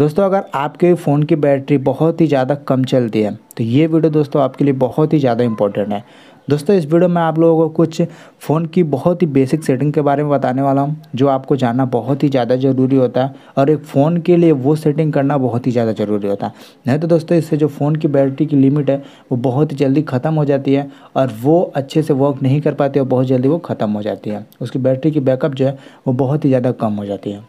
दोस्तों अगर आपके फ़ोन की बैटरी बहुत ही ज़्यादा कम चलती है तो ये वीडियो दोस्तों आपके लिए बहुत ही ज़्यादा इंपॉर्टेंट है दोस्तों इस वीडियो में आप लोगों को कुछ फ़ोन की बहुत ही बेसिक सेटिंग के बारे में बताने वाला हूँ जो आपको जानना बहुत ही ज़्यादा ज़रूरी होता है और एक फ़ोन के लिए वो सेटिंग करना बहुत ही ज़्यादा ज़रूरी होता है नहीं तो दोस्तों इससे जो फ़ोन की बैटरी की लिमिट है वो बहुत ही जल्दी ख़त्म हो जाती है और वो अच्छे से वर्क नहीं कर पाती और बहुत जल्दी वो ख़त्म हो जाती है उसकी बैटरी की बैकअप जो है वो बहुत ही ज़्यादा कम हो जाती है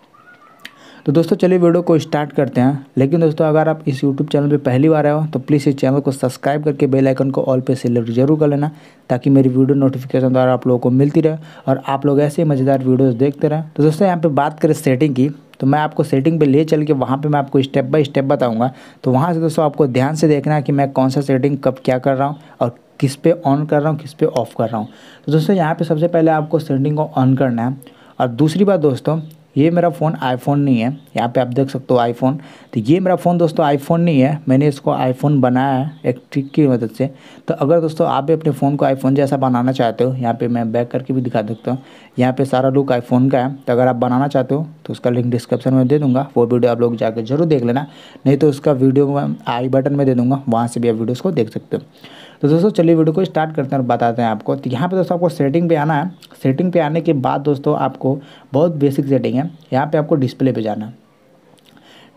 तो दोस्तों चलिए वीडियो को स्टार्ट करते हैं लेकिन दोस्तों अगर आप इस यूट्यूब चैनल पर पहली बार आए हो तो प्लीज़ इस चैनल को सब्सक्राइब करके बेल आइकन को ऑल पे सेलेक्ट जरूर कर लेना ताकि मेरी वीडियो नोटिफिकेशन द्वारा आप लोगों को मिलती रहे और आप लोग ऐसे मज़ेदार वीडियोज़ देखते रहें तो दोस्तों यहाँ पर बात करें सेटिंग की तो मैं आपको सेटिंग पे ले चल के वहाँ पे मैं आपको स्टेप बाय स्टेप बताऊँगा तो वहाँ से दोस्तों आपको ध्यान से देखना है कि मैं कौन सा सेटिंग कब क्या कर रहा हूँ और किस पे ऑन कर रहा हूँ किस पे ऑफ़ कर रहा हूँ तो दोस्तों यहाँ पे सबसे पहले आपको सेटिंग को ऑन करना है और दूसरी बात दोस्तों ये मेरा फ़ोन आईफोन नहीं है यहाँ पे आप देख सकते हो आईफोन तो ये मेरा फ़ोन दोस्तों आईफोन नहीं है मैंने इसको आईफोन बनाया है एक ट्रिक की मदद से तो अगर दोस्तों आप भी अपने फ़ोन को आईफोन जैसा बनाना चाहते हो यहाँ पे मैं बैक करके भी दिखा देता हूँ यहाँ पे सारा लुक आईफोन का है तो अगर आप बनाना चाहते हो तो उसका लिंक डिस्क्रिप्शन में दे दूँगा वो वीडियो आप लोग जाकर जरूर देख लेना नहीं तो उसका वीडियो आई बटन में दे दूँगा वहाँ से भी आप वीडियो उसको देख सकते हो तो दोस्तों चलिए वीडियो को स्टार्ट करते हैं और बताते हैं आपको तो यहाँ पे दोस्तों आपको सेटिंग पे आना है सेटिंग पे आने के बाद दोस्तों आपको बहुत बेसिक सेटिंग है यहाँ पे आपको डिस्प्ले पे जाना है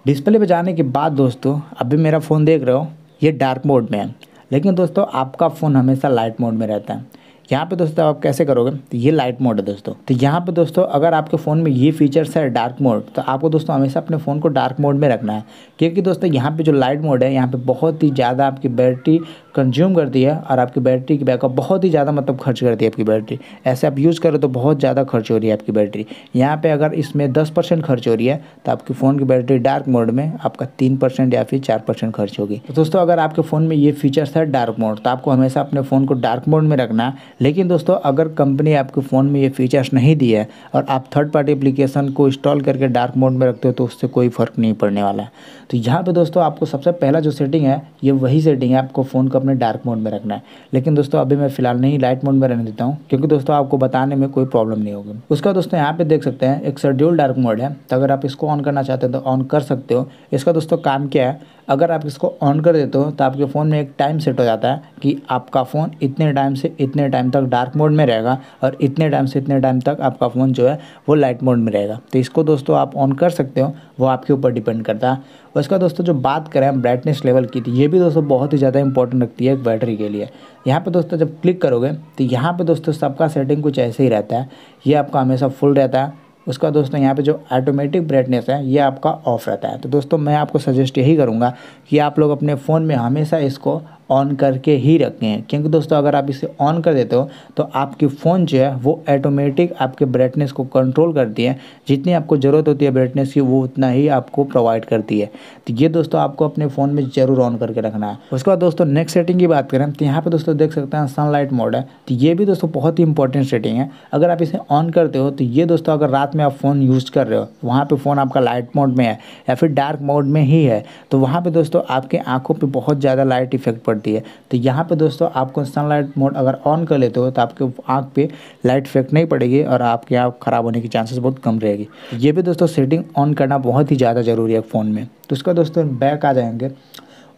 डिस्प्ले पे जाने के बाद दोस्तों अभी मेरा फ़ोन देख रहे हो ये डार्क मोड में है लेकिन दोस्तों आपका फ़ोन हमेशा लाइट मोड में रहता है यहाँ पे दोस्तों आप कैसे करोगे तो ये लाइट मोड है दोस्तों तो यहाँ पे दोस्तों अगर आपके फ़ोन में ये फीचर्स है डार्क मोड तो आपको दोस्तों हमेशा अपने फ़ोन को डार्क मोड में रखना है क्योंकि दोस्तों यहाँ पे जो लाइट मोड है यहाँ पे बहुत ही ज़्यादा आपकी बैटरी कंज्यूम कर दिया और आपकी बैटरी की बैकअप बहुत ही ज़्यादा मतलब खर्च कर दिया आपकी बैटरी ऐसे आप यूज़ करें तो बहुत ज़्यादा खर्च हो रही है आपकी बैटरी यहाँ पे अगर इसमें दस परसेंट खर्च हो रही है तो आपकी फ़ोन की बैटरी डार्क मोड में आपका तीन परसेंट या फिर चार परसेंट खर्च होगी तो दोस्तों अगर आपके फ़ोन में ये फीचर्स है डार्क मोड तो आपको हमेशा अपने फ़ोन को डार्क मोड में रखना लेकिन दोस्तों अगर कंपनी आपके फ़ोन में ये फीचर्स नहीं दिए है और आप थर्ड पार्टी अप्लीकेशन को इंस्टॉल करके डार्क मोड में रखते हो तो उससे कोई फ़र्क नहीं पड़ने वाला है तो यहाँ पर दोस्तों आपको सबसे पहला जो सेटिंग है ये वही सेटिंग है आपको फ़ोन का अपने डार्क मोड में रखना है लेकिन दोस्तों अभी मैं फिलहाल नहीं लाइट मोड में रहने देता हूँ क्योंकि दोस्तों आपको बताने में कोई प्रॉब्लम नहीं होगी उसका दोस्तों यहाँ पे देख सकते हैं एक शेड्यूल डार्क मोड है तो अगर आप इसको ऑन करना चाहते हैं तो ऑन कर सकते हो इसका दोस्तों काम क्या है अगर आप इसको ऑन कर देते हो तो आपके फ़ोन में एक टाइम सेट हो जाता है कि आपका फ़ोन इतने टाइम से इतने टाइम तक डार्क मोड में रहेगा और इतने टाइम से इतने टाइम तक आपका फ़ोन जो है वो लाइट मोड में रहेगा तो इसको दोस्तों आप ऑन कर सकते हो वो आपके ऊपर डिपेंड करता है उसका दोस्तों जो बात करें हम ब्राइटनेस लेवल की तो ये भी दोस्तों बहुत ही ज़्यादा इंपॉर्टेंट रखती है बैटरी के लिए यहाँ पर दोस्तों जब क्लिक करोगे तो यहाँ पर दोस्तों सबका सेटिंग कुछ ऐसे ही रहता है ये आपका हमेशा फुल रहता है उसका दोस्तों यहाँ पे जो ऑटोमेटिक ब्राइटनेस है ये आपका ऑफ रहता है तो दोस्तों मैं आपको सजेस्ट यही करूँगा कि आप लोग अपने फ़ोन में हमेशा इसको ऑन करके ही रखें क्योंकि दोस्तों अगर आप इसे ऑन कर देते हो तो आपकी फ़ोन जो है वो ऐटोमेटिक आपके ब्राइटनेस को कंट्रोल करती है जितनी आपको ज़रूरत होती है ब्राइटनेस की वो उतना ही आपको प्रोवाइड करती है तो ये दोस्तों आपको अपने फ़ोन में ज़रूर ऑन करके रखना है उसके बाद दोस्तों नेक्स्ट सेटिंग की बात करें तो यहाँ पर दोस्तों देख सकते हैं सनलाइट मोड है तो ये भी दोस्तों बहुत ही इंपॉर्टेंट सेटिंग है अगर आप इसे ऑन करते हो तो ये दोस्तों अगर रात में आप फ़ोन यूज़ कर रहे हो तो वहाँ पर फ़ोन आपका लाइट मोड में है या फिर डार्क मोड में ही है तो वहाँ पर दोस्तों आपके आँखों पर बहुत ज़्यादा लाइट इफेक्ट पड़ती है तो यहाँ पे दोस्तों आपको सनलाइट मोड अगर ऑन कर लेते हो तो आपके आँख पे लाइट इफेक्ट नहीं पड़ेगी और आपकी आँख ख़राब होने की चांसेस बहुत कम रहेगी ये भी दोस्तों सेटिंग ऑन करना बहुत ही ज़्यादा ज़रूरी है फ़ोन में तो उसका दोस्तों बैक आ जाएंगे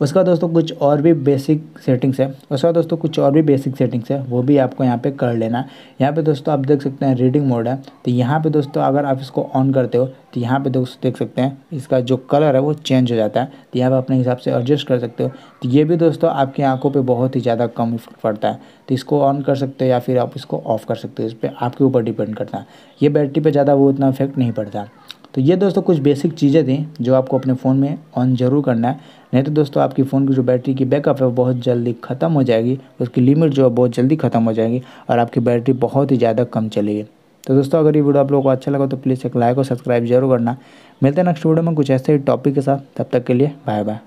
उसका दोस्तों कुछ और भी बेसिक सेटिंग्स है उसका दोस्तों कुछ और भी बेसिक सेटिंग्स है वो भी आपको यहाँ पे कर लेना है यहाँ पे दोस्तों आप देख सकते हैं रीडिंग मोड है तो यहाँ पे दोस्तों अगर आप इसको ऑन करते हो तो यहाँ पे दोस्तों देख सकते हैं इसका जो कलर है वो चेंज हो जाता है तो यहाँ पर अपने हिसाब से एडजस्ट कर सकते हो तो ये भी दोस्तों आपकी आँखों पर बहुत ही ज़्यादा कम इफेक्ट पड़ता है तो इसको ऑन कर सकते हो या फिर आप इसको ऑफ कर सकते हो इस पर आपके ऊपर डिपेंड करता है ये बैटरी पर ज़्यादा वो उतना इफेक्ट नहीं पड़ता तो ये दोस्तों कुछ बेसिक चीज़ें थी जो आपको अपने फ़ोन में ऑन ज़रूर करना है नहीं तो दोस्तों आपकी फ़ोन की जो बैटरी की बैकअप है वो बहुत जल्दी ख़त्म हो जाएगी उसकी लिमिट जो है बहुत जल्दी ख़त्म हो जाएगी और आपकी बैटरी बहुत ही ज़्यादा कम चलेगी तो दोस्तों अगर ये वीडियो आप लोगों को अच्छा लगा तो प्लीज़ एक लाइक और सब्सक्राइब जरूर करना मिलते हैं नेक्स्ट वीडियो में कुछ ऐसे ही टॉपिक के साथ तब तक के लिए बाय बाय